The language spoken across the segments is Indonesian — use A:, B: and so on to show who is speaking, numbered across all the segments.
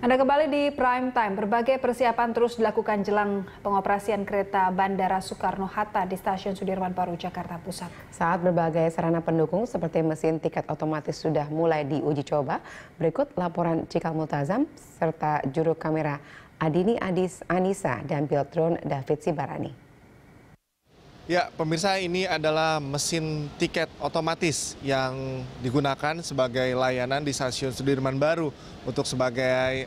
A: Anda kembali di Prime Time. Berbagai persiapan terus dilakukan jelang pengoperasian kereta Bandara Soekarno-Hatta di Stasiun Sudirman Baru, Jakarta Pusat. Saat berbagai sarana pendukung seperti mesin tiket otomatis sudah mulai diuji coba, berikut laporan Cikal Multazam serta juru kamera Adini Adis Anisa dan Biltron David Sibarani.
B: Ya, pemirsa ini adalah mesin tiket otomatis yang digunakan sebagai layanan di stasiun Sudirman Baru untuk sebagai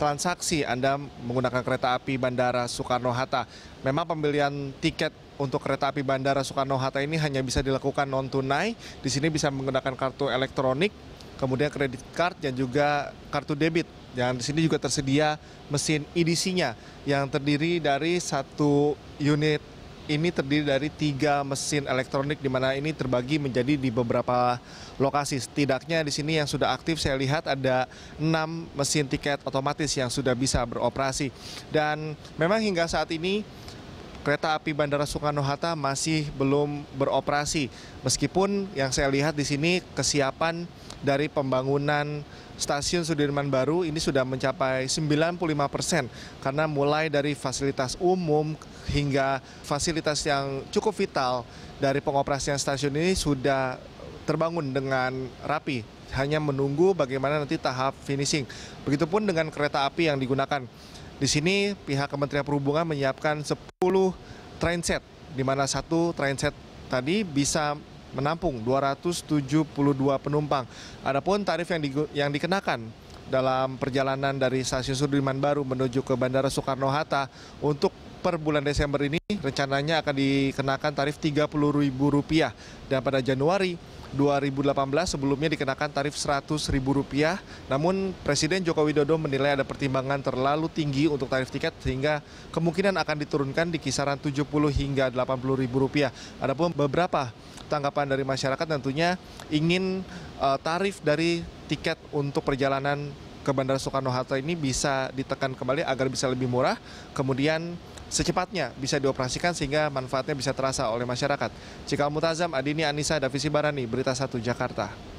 B: transaksi Anda menggunakan kereta api Bandara Soekarno-Hatta. Memang pembelian tiket untuk kereta api Bandara Soekarno-Hatta ini hanya bisa dilakukan non-tunai. Di sini bisa menggunakan kartu elektronik, kemudian kredit card dan juga kartu debit. Dan di sini juga tersedia mesin EDC-nya yang terdiri dari satu unit ini terdiri dari tiga mesin elektronik di mana ini terbagi menjadi di beberapa lokasi. Setidaknya di sini yang sudah aktif saya lihat ada enam mesin tiket otomatis yang sudah bisa beroperasi. Dan memang hingga saat ini kereta api Bandara Soekarno-Hatta masih belum beroperasi. Meskipun yang saya lihat di sini kesiapan dari pembangunan stasiun Sudirman Baru ini sudah mencapai 95 persen karena mulai dari fasilitas umum hingga fasilitas yang cukup vital dari pengoperasian stasiun ini sudah terbangun dengan rapi hanya menunggu bagaimana nanti tahap finishing. Begitupun dengan kereta api yang digunakan. Di sini pihak Kementerian Perhubungan menyiapkan 10 trainset, di mana satu trainset tadi bisa menampung 272 penumpang. Adapun tarif yang, di, yang dikenakan dalam perjalanan dari stasiun Sudirman Baru menuju ke Bandara Soekarno-Hatta untuk per bulan Desember ini rencananya akan dikenakan tarif Rp30.000 dan pada Januari 2018 sebelumnya dikenakan tarif Rp100.000. Namun Presiden Joko Widodo menilai ada pertimbangan terlalu tinggi untuk tarif tiket sehingga kemungkinan akan diturunkan di kisaran rp 70000 hingga Rp80.000. Adapun beberapa tanggapan dari masyarakat tentunya ingin eh, tarif dari tiket untuk perjalanan ke Bandara Soekarno-Hatta ini bisa ditekan kembali agar bisa lebih murah, kemudian secepatnya bisa dioperasikan sehingga manfaatnya bisa terasa oleh masyarakat. Cikal Mutazam, Adini Anissa, Davisi Barani, Berita 1 Jakarta.